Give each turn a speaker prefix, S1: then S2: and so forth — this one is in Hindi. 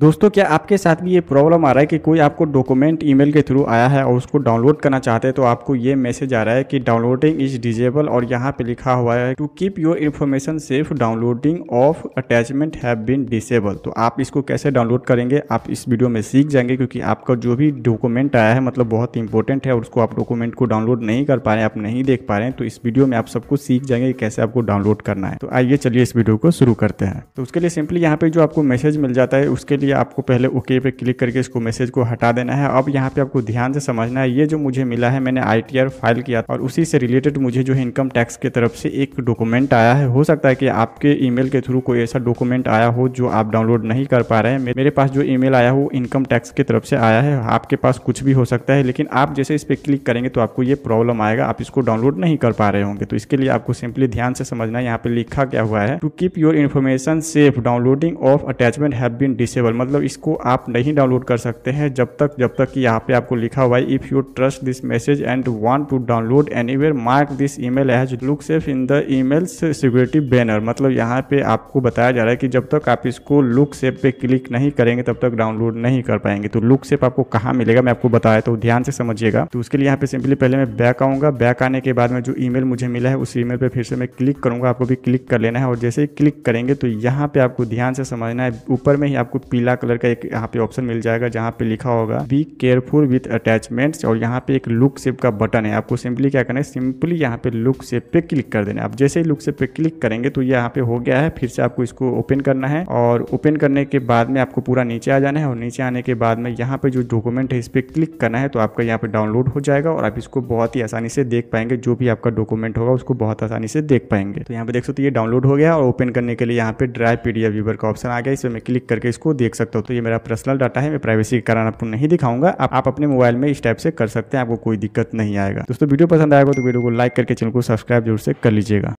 S1: दोस्तों क्या आपके साथ भी ये प्रॉब्लम आ रहा है कि कोई आपको डॉक्यूमेंट ईमेल के थ्रू आया है और उसको डाउनलोड करना चाहते हैं तो आपको ये मैसेज आ रहा है कि डाउनलोडिंग इज डिजेबल और यहाँ पे लिखा हुआ है to keep your information safe downloading of attachment have been disable तो आप इसको कैसे डाउनलोड करेंगे आप इस वीडियो में सीख जाएंगे क्योंकि आपका जो भी डॉक्यूमेंट आया है मतलब बहुत इंपॉर्टेंट है और उसको आप डॉक्यूमेंट को डाउनलोड नहीं कर पा रहे हैं आप नहीं देख पा रहे हैं तो इस वीडियो में आप सबको सीख जाएंगे कैसे आपको डाउनलोड करना है तो आइए चलिए इस वीडियो को शुरू करते हैं तो उसके लिए सिंपली यहाँ पे जो आपको मैसेज मिल जाता है उसके लिए लिए आपको पहले ओके पे क्लिक करके इसको मैसेज को हटा देना है अब यहाँ पे आपको ध्यान से समझना है ये जो मुझे मिला है मैंने आई फाइल किया और उसी से रिलेटेड मुझे जो है इनकम टैक्स की तरफ से एक डॉक्यूमेंट आया है हो सकता है कि आपके ईमेल के थ्रू कोई ऐसा डॉक्यूमेंट आया हो जो आप डाउनलोड नहीं कर पा रहे हैं मेरे पास जो ईमेल आया हो इनकम टैक्स की तरफ से आया है आपके पास कुछ भी हो सकता है लेकिन आप जैसे इस पर क्लिक करेंगे तो आपको ये प्रॉब्लम आएगा आप इसको डाउनलोड नहीं कर पा रहे होंगे तो इसके लिए आपको सिंपली ध्यान से समझना है यहाँ पे लिखा क्या हुआ है to keep your information safe downloading of attachment have been disable मतलब इसको आप नहीं डाउनलोड कर सकते हैं जब तक जब तक कि यहाँ पे आपको लिखा हुआ है if you trust this message and want to download anywhere mark this mail as look safe in the mail security banner मतलब यहाँ पे आपको बताया जा रहा है कि जब तक आप इसको लुक सेफ पे क्लिक नहीं करेंगे तब तक डाउनलोड नहीं कर पाएंगे तो लुक सेफ आपको कहाँ मिलेगा मैं आपको बताया तो ध्यान से समझिएगा तो उसके लिए यहाँ पे सिंपली पहले मैं बैक आऊंगा बैक आने के बाद में जो मेल मुझे मिला है उस ईमेल पे फिर से मैं क्लिक करूंगा आपको भी क्लिक कर लेना है और जैसे ही क्लिक करेंगे तो यहाँ पे आपको ध्यान से समझना है ऊपर में ही आपको नीला कलर का एक यहाँ पे ऑप्शन मिल जाएगा जहाँ पे लिखा होगा बी केयरफुल विथ अटैचमेंट और यहाँ पे एक लुक सेप का बटन है आपको सिंपली क्या करना है सिंपली यहाँ पे लुक सेप पे क्लिक कर देना आप जैसे ही लुक सेप पे क्लिक करेंगे तो ये यहाँ पे हो गया है फिर से आपको इसको ओपन करना है और ओपन करने के बाद में आपको पूरा नीचे आ जाना है और नीचे आने के बाद में यहाँ पे जो डॉक्यूमेंट है इस पर क्लिक करना है तो आपका यहाँ पे डाउनलोड हो जाएगा और आप इसको बहुत ही आसानी से देख पाएंगे जो भी आपका डॉक्यूमेंट होगा उसको बहुत आसानी से देख पाएंगे तो यहाँ पे देख सकते ये डाउनलोड हो गया और ओपन करने के लिए यहाँ पे ड्राइव पीडीएफ व्यूवर का ऑप्शन आ गया इसमें क्लिक करके इसको देख देख सकते हो तो ये मेरा पर्सनल डाटा है मैं प्राइवेसी के कारण आपको नहीं दिखाऊंगा आप, आप अपने मोबाइल में इस टाइप से कर सकते हैं आपको कोई दिक्कत नहीं आएगा दोस्तों वीडियो पसंद आएगा तो वीडियो को लाइक करके चैनल को सब्सक्राइब जरूर से कर लीजिएगा